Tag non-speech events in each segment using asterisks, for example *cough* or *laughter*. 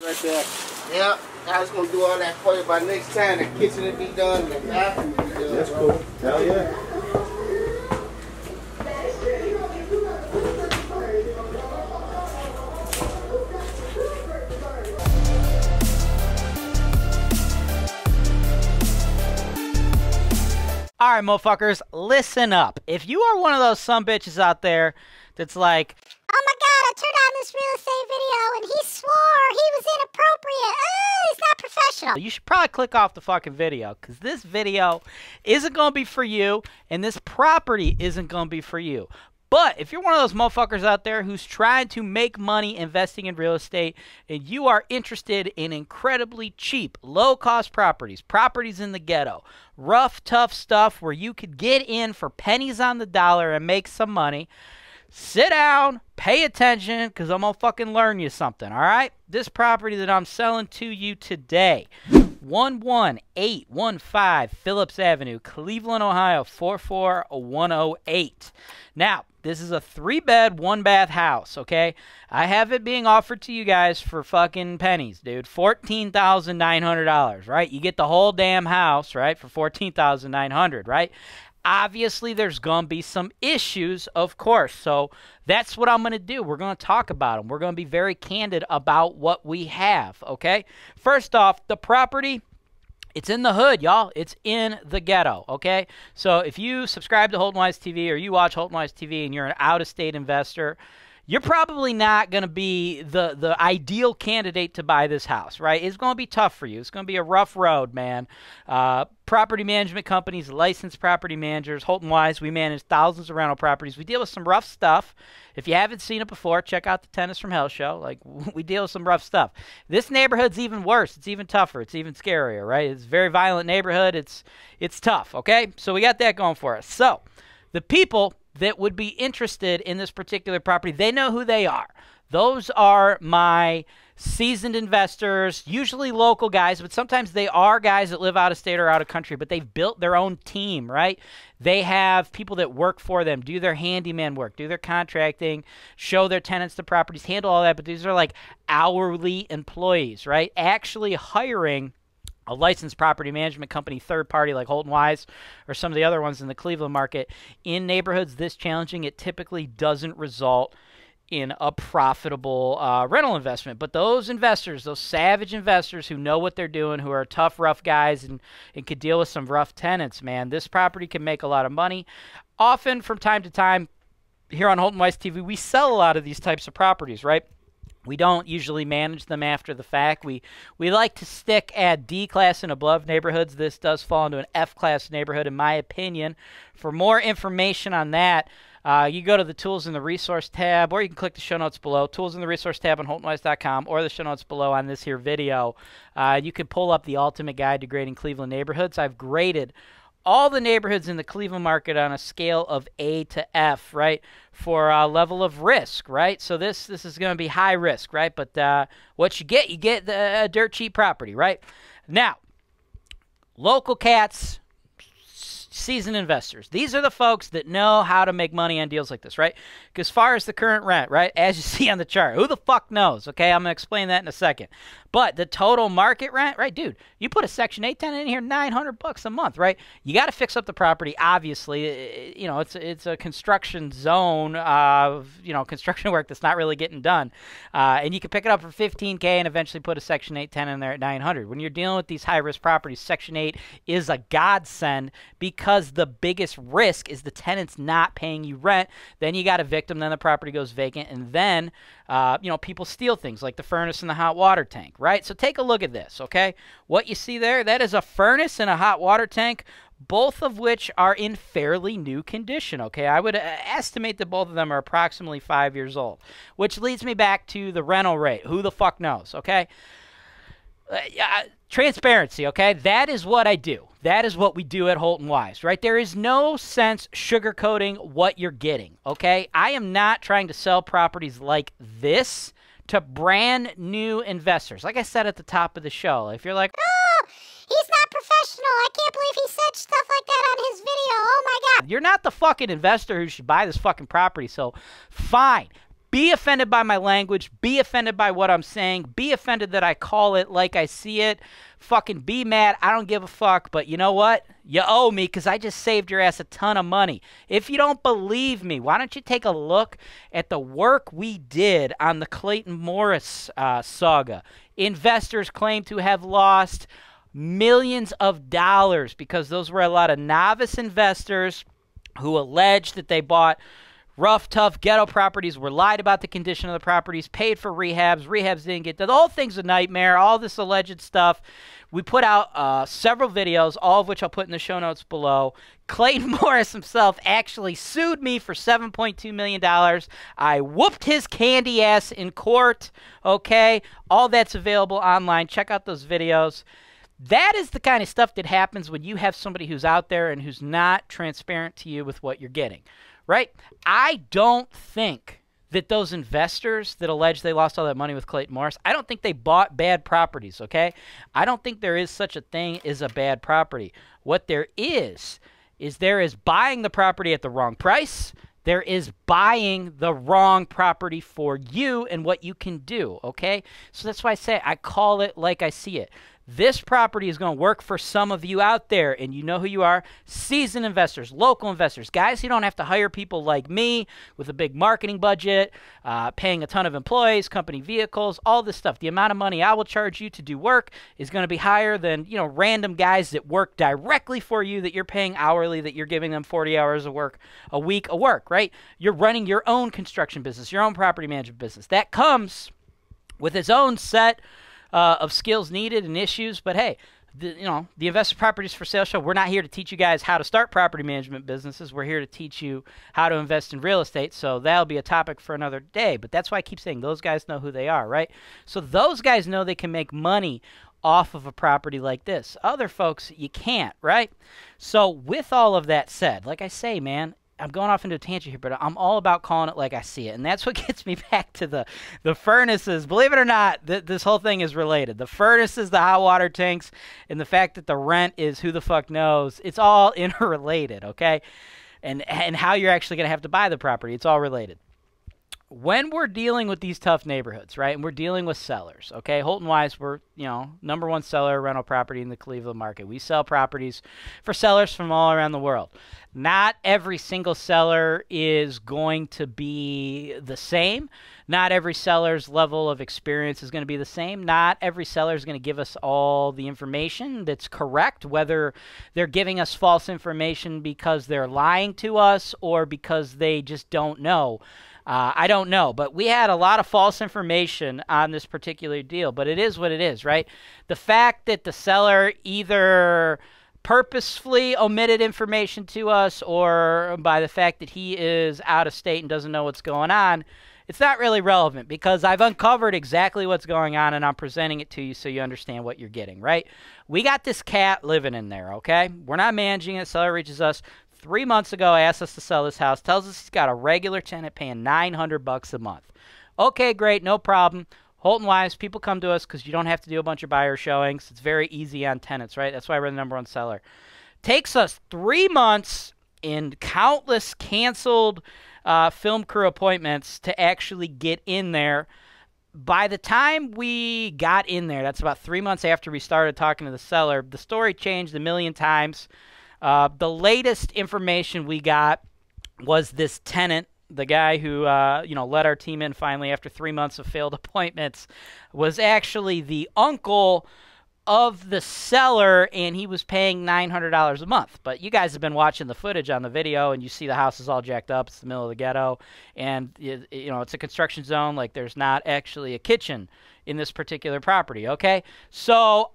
Right there. Yeah, I was gonna do all that for you by next time. The kitchen will be done, and the bathroom will be done. That's cool. Hell yeah. All right, motherfuckers, listen up. If you are one of those some bitches out there that's like, "Oh my god, turn on this real estate video and he swore he was inappropriate. Oh, he's not professional. You should probably click off the fucking video because this video isn't going to be for you and this property isn't going to be for you. But if you're one of those motherfuckers out there who's trying to make money investing in real estate and you are interested in incredibly cheap, low cost properties, properties in the ghetto, rough, tough stuff where you could get in for pennies on the dollar and make some money, sit down, pay attention, because I'm going to fucking learn you something, all right? This property that I'm selling to you today 11815 Phillips Avenue, Cleveland, Ohio 44108. Now, this is a three bed, one bath house, okay? I have it being offered to you guys for fucking pennies, dude. $14,900, right? You get the whole damn house, right? For $14,900, right? obviously there's going to be some issues, of course. So that's what I'm going to do. We're going to talk about them. We're going to be very candid about what we have, okay? First off, the property it's in the hood, y'all. It's in the ghetto, okay? So if you subscribe to Holton Wise TV or you watch Holton Wise TV and you're an out-of-state investor, you're probably not going to be the the ideal candidate to buy this house, right? It's going to be tough for you. It's going to be a rough road, man. Uh, property management companies, licensed property managers, Holton Wise, we manage thousands of rental properties. We deal with some rough stuff. If you haven't seen it before, check out the Tennis from Hell show. Like *laughs* we deal with some rough stuff. This neighborhood's even worse. It's even tougher. It's even scarier, right? It's a very violent neighborhood. It's it's tough, okay? So we got that going for us. So, the people that would be interested in this particular property. They know who they are. Those are my seasoned investors, usually local guys, but sometimes they are guys that live out of state or out of country, but they've built their own team, right? They have people that work for them, do their handyman work, do their contracting, show their tenants the properties, handle all that, but these are like hourly employees, right? Actually hiring a licensed property management company, third party like Holton Wise or some of the other ones in the Cleveland market, in neighborhoods this challenging, it typically doesn't result in a profitable uh, rental investment. But those investors, those savage investors who know what they're doing, who are tough, rough guys and, and could deal with some rough tenants, man, this property can make a lot of money. Often, from time to time, here on Holton Wise TV, we sell a lot of these types of properties, right? We don't usually manage them after the fact. We we like to stick at D class and above neighborhoods. This does fall into an F class neighborhood, in my opinion. For more information on that, uh, you go to the Tools in the Resource tab, or you can click the show notes below, Tools in the Resource tab on HoltonWise.com, or the show notes below on this here video. Uh, you can pull up the Ultimate Guide to Grading Cleveland Neighborhoods. I've graded all the neighborhoods in the Cleveland market on a scale of A to F, right? For a level of risk, right? So this this is going to be high risk, right? But uh, what you get, you get the uh, dirt cheap property, right? Now, local cats seasoned investors. These are the folks that know how to make money on deals like this, right? Because far as the current rent, right, as you *laughs* see on the chart, who the fuck knows? Okay, I'm going to explain that in a second. But the total market rent, right, dude, you put a Section 8 tenant in here, 900 bucks a month, right? You got to fix up the property, obviously. You know, it's, it's a construction zone of, you know, construction *laughs* work that's not really getting done. Uh, and you can pick it up for 15K and eventually put a Section 8 tenant in there at 900. When you're dealing with these high risk properties, Section 8 is a godsend because because the biggest risk is the tenant's not paying you rent. Then you got a victim, then the property goes vacant, and then uh, you know people steal things like the furnace and the hot water tank, right? So take a look at this, okay? What you see there, that is a furnace and a hot water tank both of which are in fairly new condition. Okay, I would uh, estimate that both of them are approximately five years old, which leads me back to the rental rate. Who the fuck knows? Okay. Uh, transparency, okay? That is what I do. That is what we do at Holton Wise, right? There is no sense sugarcoating what you're getting, okay? I am not trying to sell properties like this to brand new investors. Like I said at the top of the show, if you're like, oh, he's not professional. I can't believe he said stuff like that on his video. Oh my God. You're not the fucking investor who should buy this fucking property, so fine. Be offended by my language. Be offended by what I'm saying. Be offended that I call it like I see it. Fucking be mad. I don't give a fuck. But you know what? You owe me because I just saved your ass a ton of money. If you don't believe me, why don't you take a look at the work we did on the Clayton Morris uh, saga? Investors claim to have lost millions of dollars because those were a lot of novice investors who alleged that they bought rough, tough ghetto properties were lied about the condition of the properties, paid for rehabs, rehabs didn't get done. The whole thing's a nightmare, all this alleged stuff. We put out uh, several videos, all of which I'll put in the show notes below. Clayton *laughs* Morris himself actually sued me for $7.2 million. I whooped his candy ass in court, okay? All that's available online. Check out those videos that is the kind of stuff that happens when you have somebody who's out there and who's not transparent to you with what you're getting right? I don't think that those investors that allege they lost all that money with Clayton Morris, I don't think they bought bad properties, okay? I don't think there is such a thing as a bad property. What there is, is there is buying the property at the wrong price. There is buying the wrong property for you and what you can do, okay? So that's why I say I call it like I see it. This property is going to work for some of you out there, and you know who you are seasoned investors, local investors, guys who don't have to hire people like me with a big marketing budget, uh, paying a ton of employees, company vehicles, all this stuff. The amount of money I will charge you to do work is going to be higher than, you know, random guys that work directly for you that you're paying hourly, that you're giving them 40 hours of work a week of work, right? You're running your own construction business, your own property management business. That comes with its own set uh, of skills needed and issues. But hey, the, you know, the investor Properties for Sale show, we're not here to teach you guys how to start property management businesses. We're here to teach you how to invest in real estate. So that'll be a topic for another day. But that's why I keep saying those guys know who they are, right? So those guys know they can make money off of a property like this. Other folks, you can't, right? So with all of that said, like I say, man, I'm going off into a tangent here, but I'm all about calling it like I see it, and that's what *laughs* gets me back to the the furnaces. Believe it or not, th this whole thing is related. The furnaces, the hot water tanks, and the fact that the rent is who the fuck knows. It's all *laughs* interrelated, okay? And and how you're actually going to have to buy the property, it's all related when we're dealing with these tough neighborhoods, right, and we're dealing with sellers, okay, Holton Wise, we're, you know, number one seller rental property in the Cleveland market. We sell properties for sellers from all around the world. Not every single seller is going to be the same. Not every seller's level of experience is going to be the same. Not every seller is going to give us all the information that's correct, whether they're giving us false information because they're lying to us or because they just don't know. Uh, I don't know, but we had a lot of false information on this particular deal, but it is what it is, right? The fact that the seller either purposefully omitted information to us or by the fact that he is out of state and doesn't know what's going on, it's not really relevant because I've uncovered exactly what's going on and I'm presenting it to you so you understand what you're getting, right? We got this cat living in there, okay? We're not managing it. Seller reaches us three months ago asked us to sell this house, tells us he's got a regular tenant paying 900 bucks a month. Okay, great, no problem. Holton Wives, people come to us because you don't have to do a bunch of buyer showings. It's very easy on tenants, right? That's why we're the number one seller. Takes us three months in countless canceled uh, film crew appointments to actually get in there. By the time we got in there, that's about three months after we started talking to the seller, the story changed a million times. Uh, the latest information we got was this tenant the guy who uh, you know let our team in finally after three months of failed *laughs* appointments was actually the uncle of the seller and he was paying $900 a month but you guys have been watching the footage on the video and you see the house is all jacked up it's the middle of the ghetto and you, you know it's a construction zone like there's not actually a kitchen in this particular property okay so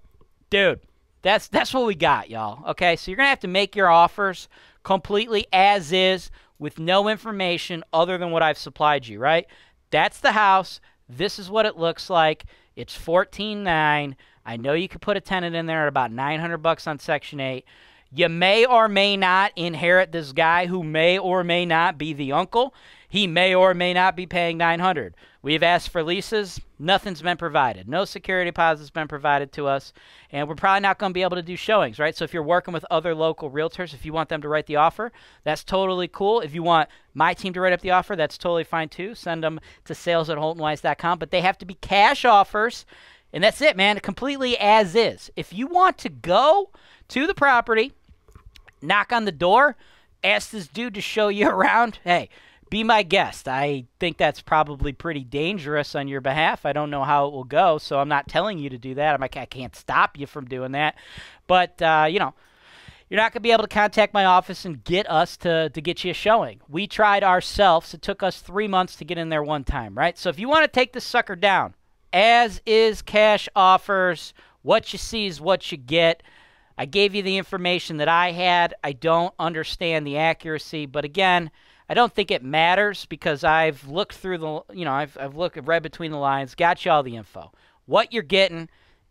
dude that's that's what we got, y'all. Okay, so you're gonna have to make your offers completely as is with no information other than what I've supplied you, right? That's the house. This is what it looks like. It's 14.9. I know you could put a tenant in there at about 900 bucks on section 8. You may or may not inherit this guy who may or may not be the uncle. He may or may not be paying 900. We've asked for leases. Nothing's been provided. No security deposit's been provided to us, and we're probably not going to be able to do showings, right? So if you're working with other local realtors, if you want them to write the offer, that's totally cool. If you want my team to write up the offer, that's totally fine too. Send them to sales at holtonwise.com, but they have to be cash offers, and that's it, man. Completely as is. If you want to go to the property, knock on the door, ask this dude to show you *laughs* around. Hey, be my guest. I think that's probably pretty dangerous on your behalf. I don't know how it will go, so I'm not telling you to do that. I'm like, I can't stop you from doing that. But, uh, you know, you're not going to be able to contact my office and get us to, to get you a showing. We tried ourselves. It took us three months to get in there one time, right? So if you want to take this sucker down, as is cash offers, what you see is what you get. I gave you the information that I had. I don't understand the accuracy, but again, I don't think it matters because I've looked through the, you know, I've, I've looked, read between the lines, got you all the info. What you're getting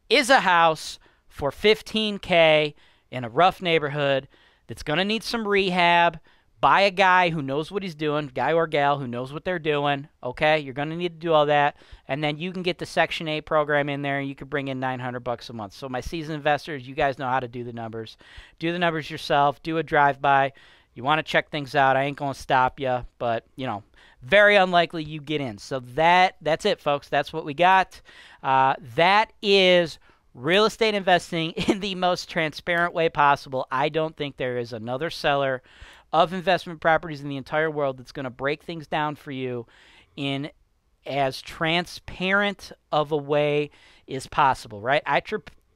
is a house for 15K in a rough neighborhood that's going to need some rehab by a guy who knows what he's doing, guy or gal who knows what they're doing. Okay, you're going to need to do all that, and then you can get the Section 8 program in there, and you can bring in 900 bucks a month. So my seasoned investors, you guys know how to do the numbers. Do the numbers yourself. Do a drive by you want to check things out. I ain't going to stop you, but you know, very unlikely you get in. So that that's it, folks. That's what we got. Uh, that is real estate investing *laughs* in the most transparent way possible. I don't think there is another seller of investment properties in the entire world that's going to break things down for you in as transparent of a way is possible, right? I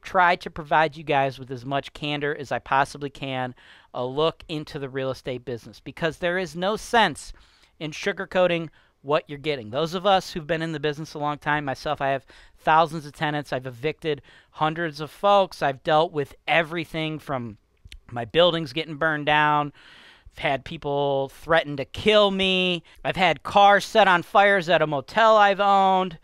tried to provide you guys with as much candor as I possibly can a look into the real estate business because there is no sense in sugarcoating what you're getting. Those of us who've been in the business a long time, myself, I have thousands of tenants. I've evicted hundreds of folks. I've dealt with everything from my buildings getting burned down. I've had people threaten to kill me. I've had cars set on fires at a motel I've owned.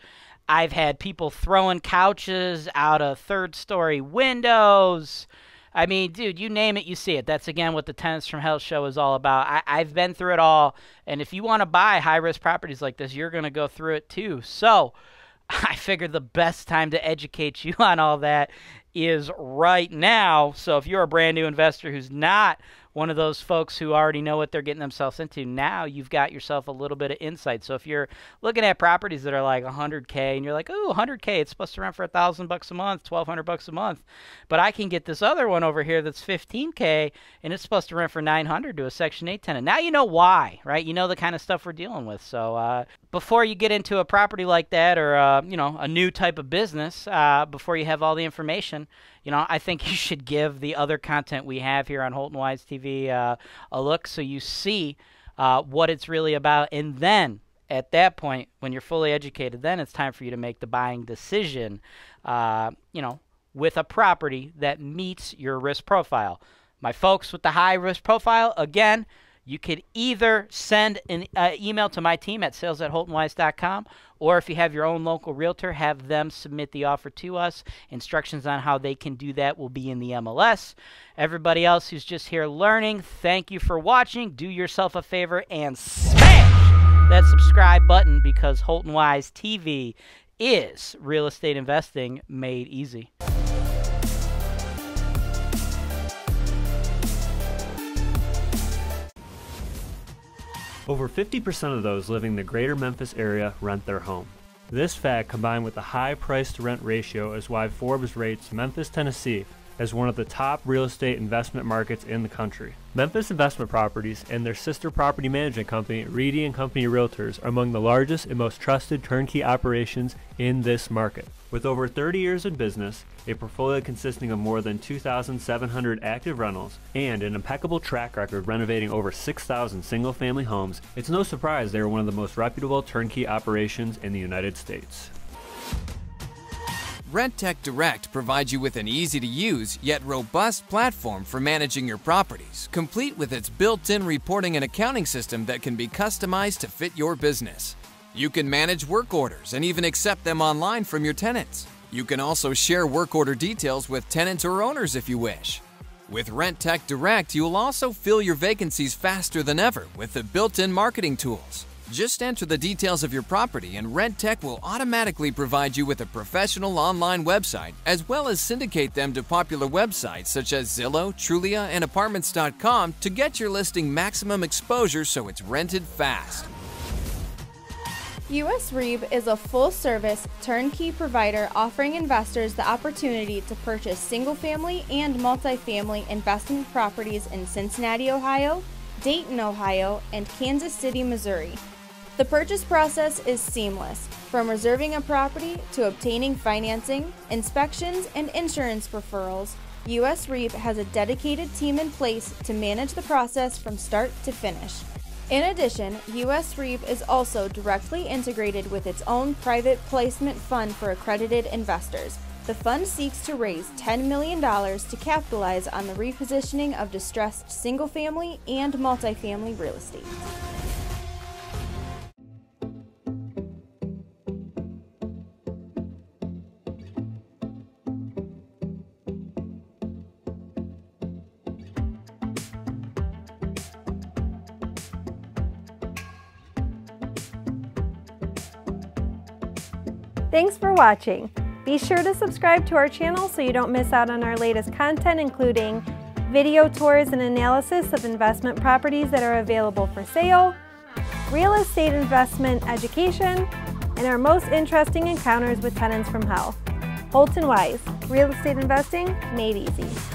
I've had people throwing couches out of third story windows. I mean, dude, you name it, you see it. That's again what the Tenants from Hell show is all about. I, have been through it all. And if you want to buy high risk properties like this, you're going to go through it too. So *laughs* I figured the best time to educate you *laughs* on all that is right now. So if you're a brand new investor who's not one of those folks who already know what they're getting themselves into. Now you've got yourself a little bit of insight. So if you're looking at properties that are like 100k and you're like, "Oh, 100k, it's supposed to rent for a thousand bucks a month, 1,200 bucks a month," but I can get this other one over here that's 15k and it's supposed to rent for 900 to a Section 8 tenant. Now you know why, right? You know the kind of stuff we're dealing with. So uh, before you get into a property like that or uh, you know a new type of business, uh, before you have all the information, you know I think *laughs* you should give the other content we have here on Holton Wise TV TV uh, a look so you see uh, what it's really about. And then at that point, when you're fully educated, then it's time for you to make the buying decision, uh, you know, with a property that meets your risk profile. My folks with the high risk profile, again, you could either send an uh, email to my team at sales at holtonwise.com or if you have your own local realtor have them submit the offer to us instructions on how they can do that will be in the mls everybody else who's just here learning thank you for watching do yourself a favor and smash that subscribe button because holton wise tv is real estate investing made easy Over 50% of those living in the greater Memphis area rent their home. This fact, combined with the high price to rent ratio, is why Forbes rates Memphis, Tennessee as one of the top real estate investment markets in the country. Memphis Investment Properties and their sister property management company, Reedy and Company Realtors, are among the largest and most trusted turnkey operations in this market. With over 30 years in business, a portfolio consisting of more than 2,700 active rentals, and an impeccable track record renovating over 6,000 single family homes, it's no surprise they are one of the most reputable turnkey operations in the United States. RentTech Direct provides you with an easy to use yet robust platform for managing your properties, complete with its built in reporting and accounting system that can be customized to fit your business. You can manage work orders and even accept them online from your tenants. You can also share work order details with tenants or owners if you wish. With Rent Tech Direct, you'll also fill your vacancies faster than ever with the built-in marketing tools. Just enter the details of your property and Rent Tech will automatically provide you with a professional online website as well as syndicate them to popular websites such as Zillow, Trulia, and Apartments.com to get your listing maximum exposure so it's rented fast. US REIB is a full service, turnkey provider offering investors the opportunity to purchase single family and multifamily investment properties in Cincinnati, Ohio, Dayton, Ohio, and Kansas City, Missouri. The purchase process is seamless, from reserving a property to obtaining financing, inspections, and insurance referrals. US Reap has a dedicated team in place to manage the process from start to finish. In addition, US REAP is also directly integrated with its own private placement fund for accredited investors. The fund seeks to raise $10 million to capitalize on the repositioning of distressed single family and multifamily real estate. Thanks for watching. Be sure to subscribe to our channel so you don't miss out on our latest content, including video tours and analysis of investment properties that are available for sale, real estate investment education, and our most interesting encounters with tenants from hell. Holton Wise, real estate investing made easy.